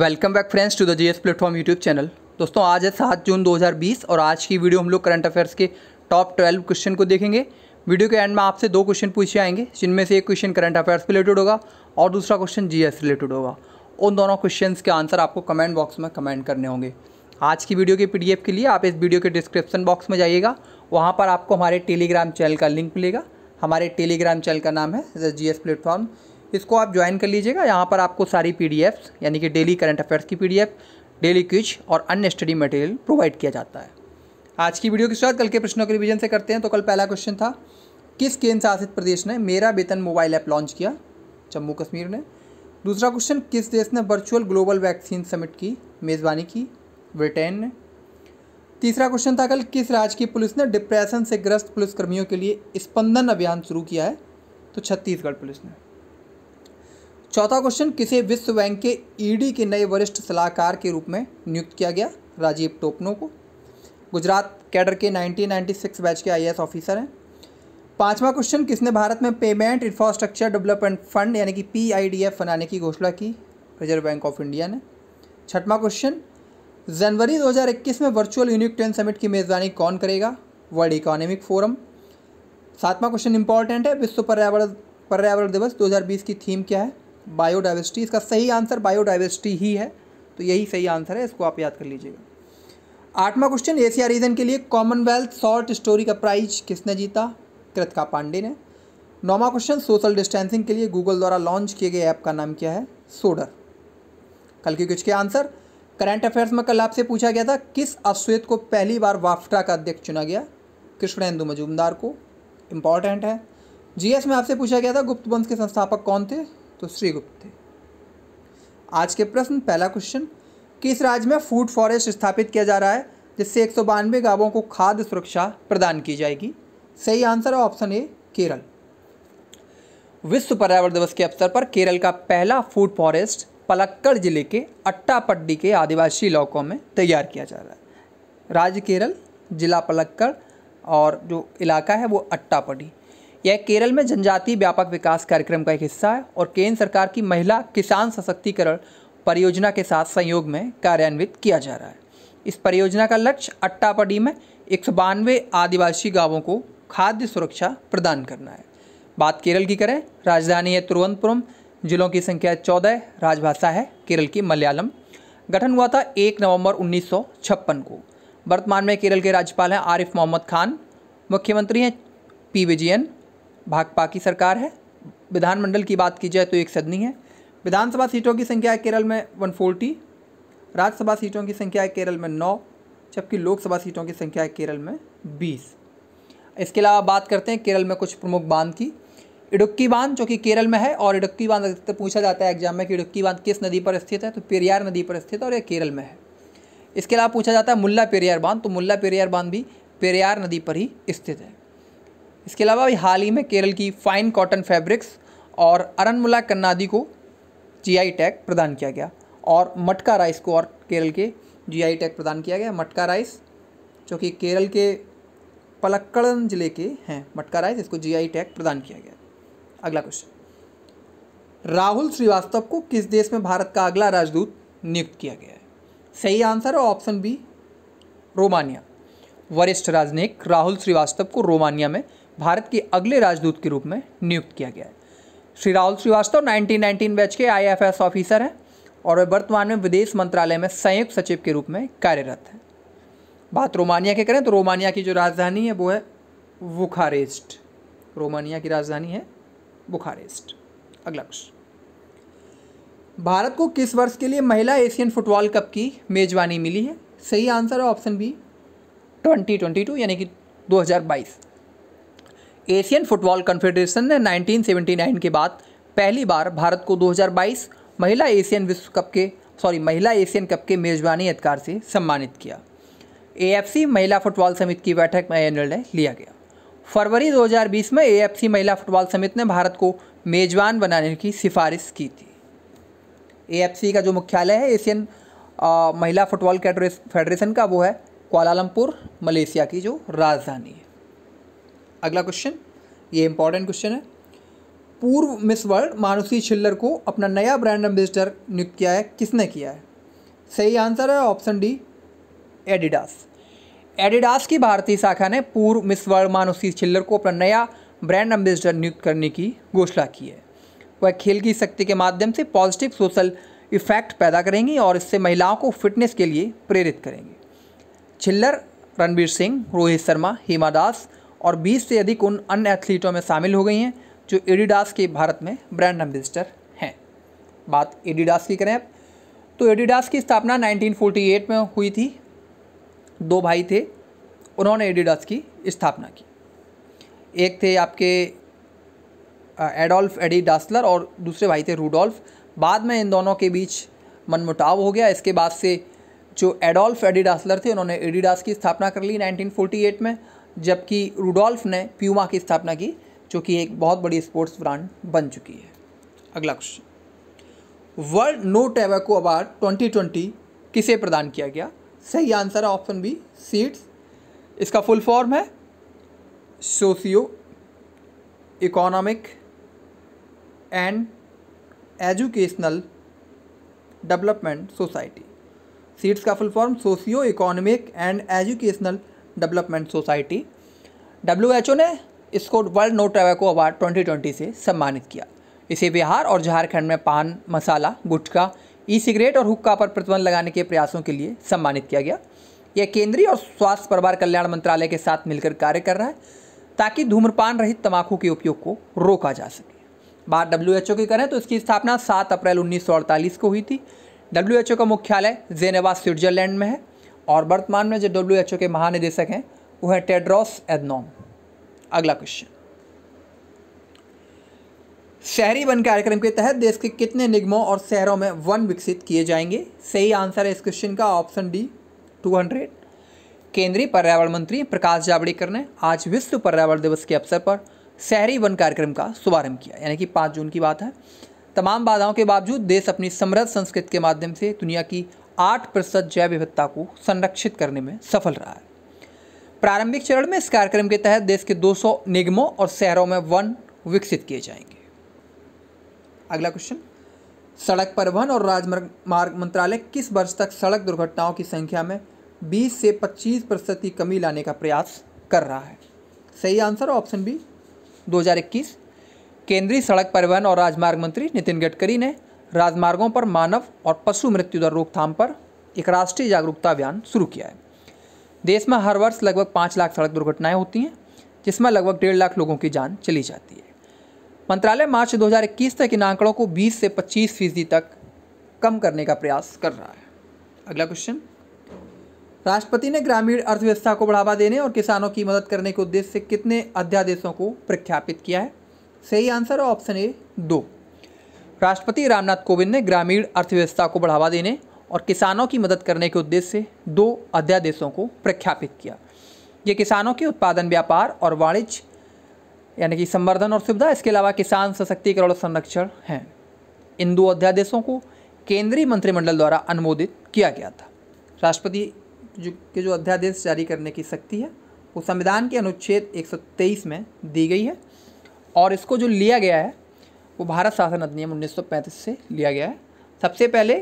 welcome back friends to the GS platform YouTube channel दोस्तों आज है सात जून 2020 और आज की वीडियो हम लोग करंट अफेयर्स के टॉप ट्वेल्व क्वेश्चन को देखेंगे वीडियो के एंड में आपसे दो क्वेश्चन पूछे आएंगे जिनमें से एक क्वेश्चन करंट अफेयर्स रिलेटेड होगा और दूसरा क्वेश्चन जी रिलेटेड होगा उन दोनों क्वेश्चन के आंसर आपको कमेंट बॉक्स में कमेंट करने होंगे आज की वीडियो के पी के लिए आप इस वीडियो के डिस्क्रिप्शन बॉक्स में जाइएगा वहाँ पर आपको हमारे टेलीग्राम चैनल का लिंक मिलेगा हमारे टेलीग्राम चैनल का नाम है जी एस प्लेटफॉर्म इसको आप ज्वाइन कर लीजिएगा यहाँ पर आपको सारी पी यानी कि डेली करंट अफेयर्स की पी डेली क्विच और अन्य स्टडी मटेरियल प्रोवाइड किया जाता है आज की वीडियो की शुरुआत कल के प्रश्नों के रिविजन से करते हैं तो कल पहला क्वेश्चन था किस केंद्र शासित प्रदेश ने मेरा वेतन मोबाइल ऐप लॉन्च किया जम्मू कश्मीर ने दूसरा क्वेश्चन किस देश ने वर्चुअल ग्लोबल वैक्सीन समिट की मेज़बानी की ब्रिटेन ने तीसरा क्वेश्चन था कल किस राज्य की पुलिस ने डिप्रेशन से ग्रस्त पुलिसकर्मियों के लिए स्पंदन अभियान शुरू किया है तो छत्तीसगढ़ पुलिस ने चौथा क्वेश्चन किसे विश्व बैंक के ईडी e के नए वरिष्ठ सलाहकार के रूप में नियुक्त किया गया राजीव टोपनो को गुजरात कैडर के 1996 बैच के आईएएस ऑफिसर हैं पांचवा क्वेश्चन किसने भारत में पेमेंट इंफ्रास्ट्रक्चर डेवलपमेंट फंड यानी कि पीआईडीएफ बनाने की घोषणा की रिजर्व बैंक ऑफ इंडिया ने छठवां क्वेश्चन जनवरी 2021 में वर्चुअल यूनिक टेन समिट की मेज़बानी कौन करेगा वर्ल्ड इकोनॉमिक फोरम सातवां क्वेश्चन इंपॉर्टेंट है विश्व पर्यावरण पर्यावरण दिवस 2020 की थीम क्या है बायोडाइवर्सिटी इसका सही आंसर बायोडाइवर्सिटी ही है तो यही सही आंसर है इसको आप याद कर लीजिएगा आठवां क्वेश्चन एशिया रीजन के लिए कॉमनवेल्थ शॉर्ट स्टोरी का प्राइज किसने जीता कृतिका पांडे ने नौवा क्वेश्चन सोशल डिस्टेंसिंग के लिए गूगल द्वारा लॉन्च किए गए ऐप का नाम क्या है सोडर कल के कुछ के आंसर करंट अफेयर्स में कल आपसे पूछा गया था किस अश्वेत को पहली बार वाफ्टा का अध्यक्ष चुना गया कृष्णेंदु मजूमदार को इम्पॉर्टेंट है जीएस में आपसे पूछा गया था गुप्त वंश के संस्थापक कौन थे तो श्रीगुप्त थे आज के प्रश्न पहला क्वेश्चन किस राज्य में फूड फॉरेस्ट स्थापित किया जा रहा है जिससे एक सौ बानवे गाँवों को खाद्य सुरक्षा प्रदान की जाएगी सही आंसर है ऑप्शन ए केरल विश्व पर्यावरण दिवस के अवसर पर केरल का पहला फूड फॉरेस्ट पलक्कड़ जिले के अट्टापड्डी के आदिवासी इलाकों में तैयार किया जा रहा है राज्य केरल जिला पलक्कड़ और जो इलाका है वो अट्टापड्डी यह केरल में जनजातीय व्यापक विकास कार्यक्रम का एक हिस्सा है और केंद्र सरकार की महिला किसान सशक्तिकरण परियोजना के साथ संयोग में कार्यान्वित किया जा रहा है इस परियोजना का लक्ष्य अट्टापडी में एक आदिवासी गांवों को खाद्य सुरक्षा प्रदान करना है बात केरल की करें राजधानी है तिरुवनंतपुरम जिलों की संख्या चौदह राजभाषा है केरल की मलयालम गठन हुआ था एक नवंबर उन्नीस को वर्तमान में केरल के राज्यपाल हैं आरिफ मोहम्मद खान मुख्यमंत्री हैं पी विजयन भाकपा की सरकार है विधानमंडल की बात की जाए तो एक सदनी है विधानसभा सीटों की संख्या है केरल में वन फोर्टी राज्यसभा सीटों की संख्या है केरल में नौ जबकि लोकसभा सीटों की संख्या है केरल में बीस इसके अलावा बात करते हैं केरल में कुछ प्रमुख बांध की इडुक्की बांध जो कि केरल में है और इडुक्की बांध अधिकतर तो पूछा जाता है एग्जाम में कि इडुक्की बांध किस नदी पर स्थित है तो पेरियार नदी पर स्थित है और यह केरल में है इसके अलावा पूछा जाता है मुल्ला पेरियार बांध तो मुल्ला पेरियार बांध भी पेरियार नदी पर ही स्थित है इसके अलावा हाल ही में केरल की फ़ाइन कॉटन फैब्रिक्स और अरनमुला कन्नादी को जीआई टैग प्रदान किया गया और मटका राइस को और केरल के जीआई टैग प्रदान किया गया मटका राइस जो कि केरल के पलक्कड़न जिले के हैं मटका राइस इसको जीआई टैग प्रदान किया गया अगला क्वेश्चन राहुल श्रीवास्तव को किस देश में भारत का अगला राजदूत नियुक्त किया गया है सही आंसर है ऑप्शन बी रोमानिया वरिष्ठ राजनयिक राहुल श्रीवास्तव को रोमानिया में भारत के अगले राजदूत के रूप में नियुक्त किया गया है श्री राहुल श्रीवास्तव 1919 बैच के आईएफएस ऑफिसर हैं और वे वर्तमान में विदेश मंत्रालय में संयुक्त सचिव के रूप में कार्यरत हैं बात रोमानिया के करें तो रोमानिया की जो राजधानी है वो है बुखारेस्ट रोमानिया की राजधानी है बुखारेस्ट अगला प्रश्न भारत को किस वर्ष के लिए महिला एशियन फुटबॉल कप की मेजबानी मिली है सही आंसर है option B twenty twenty two यानी कि 2022 एशियन फुटबॉल कन्फेडरेशन ने 1979 के बाद पहली बार भारत को 2022 महिला एशियन विश्व कप के सॉरी महिला एशियन कप के मेज़बानी अधिकार से सम्मानित किया ए महिला फुटबॉल समिति की बैठक में यह निर्णय लिया गया फरवरी 2020 में ए महिला फुटबॉल समिति ने भारत को मेज़बान बनाने की सिफारिश की थी ए का जो मुख्यालय है एशियन महिला फुटबॉल फेडरेशन का वो है कोलालमपुर मलेशिया की जो राजधानी है अगला क्वेश्चन ये इंपॉर्टेंट क्वेश्चन है पूर्व मिस वर्ल्ड मानुषी छिल्लर को अपना नया ब्रांड एम्बेसडर नियुक्त किया है किसने किया है सही आंसर है ऑप्शन डी एडिडास एडिडास की भारतीय शाखा ने पूर्व मिस वर्ल्ड मानुषी छिल्लर को अपना नया ब्रांड एम्बेसडर नियुक्त करने की घोषणा की है वह खेल की शक्ति के माध्यम से पॉजिटिव सोशल इफेक्ट पैदा करेंगी और इससे महिलाओं को फिटनेस के लिए प्रेरित करेंगी छिल्लर रणबीर सिंह रोहित शर्मा हेमा दास और 20 से अधिक उन अन्य एथलीटों में शामिल हो गई हैं जो एडिडास के भारत में ब्रांड एम्बेसडर हैं बात एडिडास की करें अब तो एडिडास की स्थापना 1948 में हुई थी दो भाई थे उन्होंने एडिडास की स्थापना की एक थे आपके एडोल्फ एडी और दूसरे भाई थे रूडोल्फ बाद में इन दोनों के बीच मनमुटाव हो गया इसके बाद से जो एडोल्फ एडी थे उन्होंने एडिडास की स्थापना कर ली 1948 में जबकि रूडोल्फ ने प्यूमा की स्थापना की जो कि एक बहुत बड़ी स्पोर्ट्स ब्रांड बन चुकी है अगला question World No Tobacco Award 2020 किसे प्रदान किया गया सही आंसर है ऑप्शन बी सीड्स इसका फुल फॉर्म है socio economic and educational development society SEEDS का full form socio economic and educational development society W ने इसको वर्ल्ड नो टबैको अवार्ड 2020 से सम्मानित किया इसे बिहार और झारखंड में पान मसाला गुटखा ई सिगरेट और हुक्का पर प्रतिबंध लगाने के प्रयासों के लिए सम्मानित किया गया यह केंद्रीय और स्वास्थ्य परिवार कल्याण मंत्रालय के साथ मिलकर कार्य कर रहा है ताकि धूम्रपान रहित तंबाकू के उपयोग को रोका जा सके बात डब्ल्यू की करें तो इसकी स्थापना 7 अप्रैल उन्नीस को हुई थी डब्ल्यू का मुख्यालय जेनेवा स्विट्जरलैंड में है और वर्तमान में जो डब्ल्यू एच ओ के महानिदेशक हैं वो हैं टेड्रॉस एदनॉम अगला क्वेश्चन शहरी वन कार्यक्रम के तहत देश के कितने निगमों और शहरों में वन विकसित किए जाएंगे सही आंसर है इस क्वेश्चन का ऑप्शन डी टू हंड्रेड केंद्रीय पर्यावरण मंत्री प्रकाश जावड़ेकर ने आज विश्व पर्यावरण दिवस के अवसर पर शहरी वन कार्यक्रम का शुभारंभ किया यानी कि पाँच जून की बात है तमाम बाधाओं के बावजूद देश अपनी समृद्ध संस्कृति के माध्यम से दुनिया की आठ प्रतिशत जैव विविधता को संरक्षित करने में सफल रहा है प्रारंभिक चरण में इस कार्यक्रम के तहत देश के 200 निगमों और शहरों में वन विकसित किए जाएंगे अगला क्वेश्चन सड़क परिवहन और राजमार्ग मंत्रालय किस वर्ष तक सड़क दुर्घटनाओं की संख्या में 20 से 25 प्रतिशत की कमी लाने का प्रयास कर रहा है सही आंसर ऑप्शन बी 2021 केंद्रीय सड़क परिवहन और राजमार्ग मंत्री नितिन गडकरी ने राजमार्गों पर मानव और पशु मृत्यु दर रोकथाम पर एक राष्ट्रीय जागरूकता अभियान शुरू किया है देश में हर वर्ष लगभग पाँच लाख सड़क दुर्घटनाएं होती हैं जिसमें लगभग डेढ़ लाख लोगों की जान चली जाती है मंत्रालय मार्च 2021 तक इन आंकड़ों को 20 से 25 फीसदी तक कम करने का प्रयास कर रहा है अगला क्वेश्चन राष्ट्रपति ने ग्रामीण अर्थव्यवस्था को बढ़ावा देने और किसानों की मदद करने के उद्देश्य से कितने अध्यादेशों को प्रख्यापित किया है सही आंसर है ऑप्शन ए दो राष्ट्रपति रामनाथ कोविंद ने ग्रामीण अर्थव्यवस्था को बढ़ावा देने और किसानों की मदद करने के उद्देश्य से दो अध्यादेशों को प्रख्यापित किया ये किसानों के उत्पादन व्यापार और वाणिज्य यानी कि संवर्धन और सुविधा इसके अलावा किसान सशक्तिकरण और संरक्षण हैं इन दो अध्यादेशों को केंद्रीय मंत्रिमंडल द्वारा अनुमोदित किया गया था राष्ट्रपति जो के जो अध्यादेश जारी करने की शक्ति है वो संविधान के अनुच्छेद 123 में दी गई है और इसको जो लिया गया है वो भारत शासन अधिनियम 1935 से लिया गया है सबसे पहले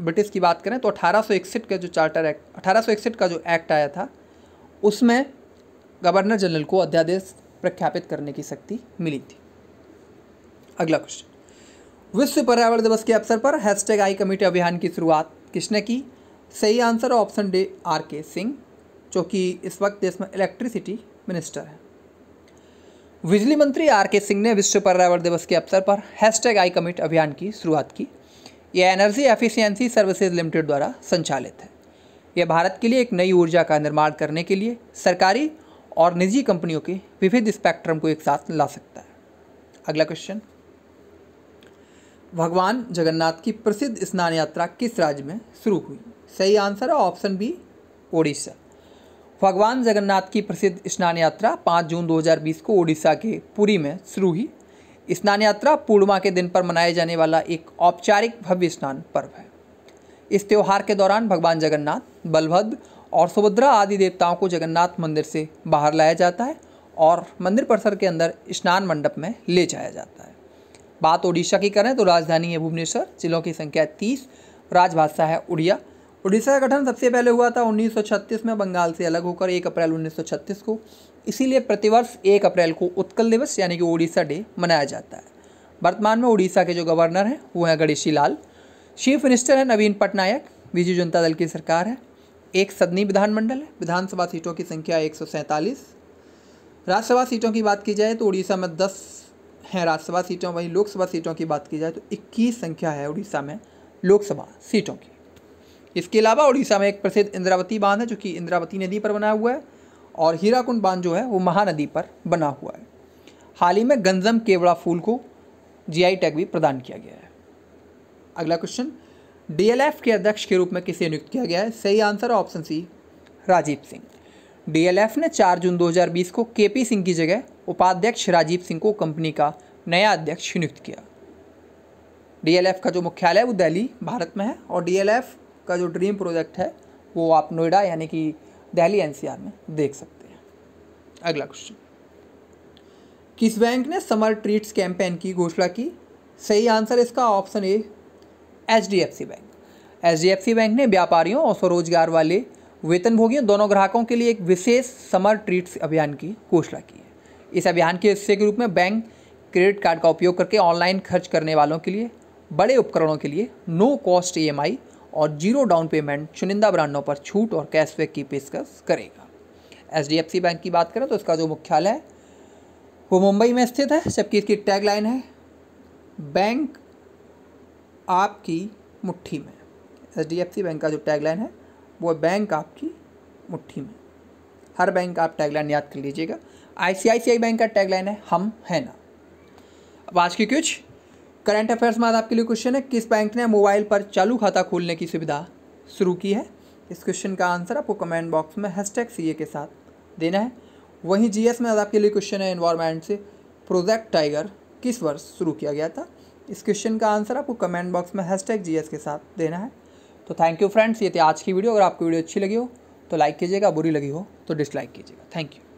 ब्रिटिश की बात करें तो अठारह का जो चार्टर एक्ट अठारह का जो एक्ट आया था उसमें गवर्नर जनरल को अध्यादेश प्रख्यापित करने की शक्ति मिली थी अगला क्वेश्चन विश्व पर्यावरण दिवस के अवसर पर हैशटैग आई कमेटी अभियान की शुरुआत किसने की सही आंसर ऑप्शन डे आर के सिंह जो कि इस वक्त देश में इलेक्ट्रिसिटी मिनिस्टर है बिजली मंत्री आर के सिंह ने विश्व पर्यावरण दिवस के अवसर पर हैशटैग आई कमिट अभियान की शुरुआत की यह एनर्जी एफिशिएंसी सर्विसेज लिमिटेड द्वारा संचालित है यह भारत के लिए एक नई ऊर्जा का निर्माण करने के लिए सरकारी और निजी कंपनियों के विविध स्पेक्ट्रम को एक साथ ला सकता है अगला क्वेश्चन भगवान जगन्नाथ की प्रसिद्ध स्नान यात्रा किस राज्य में शुरू हुई सही आंसर है ऑप्शन बी ओडिशा भगवान जगन्नाथ की प्रसिद्ध स्नान यात्रा 5 जून 2020 को ओडिशा के पुरी में शुरू हुई स्नान यात्रा पूर्णिमा के दिन पर मनाए जाने वाला एक औपचारिक भव्य स्नान पर्व है इस त्यौहार के दौरान भगवान जगन्नाथ बलभद्र और सुभद्रा आदि देवताओं को जगन्नाथ मंदिर से बाहर लाया जाता है और मंदिर परिसर के अंदर स्नान मंडप में ले जाया जाता है बात ओडिशा की करें तो राजधानी है भुवनेश्वर जिलों की संख्या तीस राजभाषा है उड़िया उड़ीसा का गठन सबसे पहले हुआ था 1936 में बंगाल से अलग होकर 1 अप्रैल 1936 को इसीलिए प्रतिवर्ष 1 अप्रैल को उत्कल दिवस यानी कि उड़ीसा डे मनाया जाता है वर्तमान में उड़ीसा के जो गवर्नर हैं वो हैं गणेशी लाल चीफ मिनिस्टर हैं नवीन पटनायक बीजू जनता दल की सरकार है एक सदनी विधानमंडल है विधानसभा सीटों की संख्या एक राज्यसभा सीटों की बात की जाए तो उड़ीसा में दस हैं राज्यसभा सीटों वहीं लोकसभा सीटों की बात की जाए तो इक्कीस संख्या है उड़ीसा में लोकसभा सीटों की इसके अलावा उड़ीसा में एक प्रसिद्ध इंद्रावती बांध है जो कि इंद्रावती नदी पर बना हुआ है और हीराकुंड बांध जो है वो महानदी पर बना हुआ है हाल ही में गंजम केवड़ा फूल को जीआई टैग भी प्रदान किया गया है अगला क्वेश्चन डीएलएफ के अध्यक्ष के रूप में किसे नियुक्त किया गया है सही answer option C Rajiv Singh DLF ने 4 जून 2020 को केपी सिंह की जगह उपाध्यक्ष राजीव सिंह को कंपनी का नया अध्यक्ष नियुक्त किया डीएलएफ का जो मुख्यालय है वो दिल्ली भारत में है और डीएलएफ का जो ड्रीम प्रोजेक्ट है वो आप नोएडा यानी कि दिल्ली एनसीआर में देख सकते हैं अगला क्वेश्चन किस बैंक ने समर ट्रीट्स कैंपेन की घोषणा की सही आंसर इसका option A H bank H bank ने व्यापारियों और स्वरोजगार वाले वेतनभोगियों दोनों ग्राहकों के लिए एक विशेष समर ट्रीट्स अभियान की घोषणा की है इस अभियान के हिस्से के रूप में बैंक क्रेडिट कार्ड का उपयोग करके ऑनलाइन खर्च करने वालों के लिए बड़े उपकरणों के लिए नो कॉस्ट ई e और जीरो डाउन पेमेंट चुनिंदा ब्रांडों पर छूट और कैशबैक की पेशकश करेगा एच बैंक की बात करें तो इसका जो मुख्यालय है वो मुंबई में स्थित है जबकि इसकी टैगलाइन है बैंक आपकी मुट्ठी में एच बैंक का जो टैगलाइन है वो बैंक आपकी मुट्ठी में हर बैंक का आप टैगलाइन याद कर लीजिएगा आई बैंक का टैगलाइन है हम है ना अब आज की कुछ करंट अफेयर्स में आज आपके लिए क्वेश्चन है किस बैंक ने मोबाइल पर चालू खाता खोलने की सुविधा शुरू की है इस क्वेश्चन का आंसर आपको कमेंट बॉक्स में हैशटैग सीए के साथ देना है वहीं जीएस में आज आपके लिए क्वेश्चन है इन्वायरमेंट से प्रोजेक्ट टाइगर किस वर्ष शुरू किया गया था इस क्वेश्चन का आंसर आपको कमेंट बॉक्स में हैशटैग जीएस के साथ देना है तो थैंक यू फ्रेंड्स ये थे आज की वीडियो अगर आपको वीडियो अच्छी लगी हो तो लाइक कीजिएगा बुरी लगी हो तो डिसलाइक कीजिएगा थैंक यू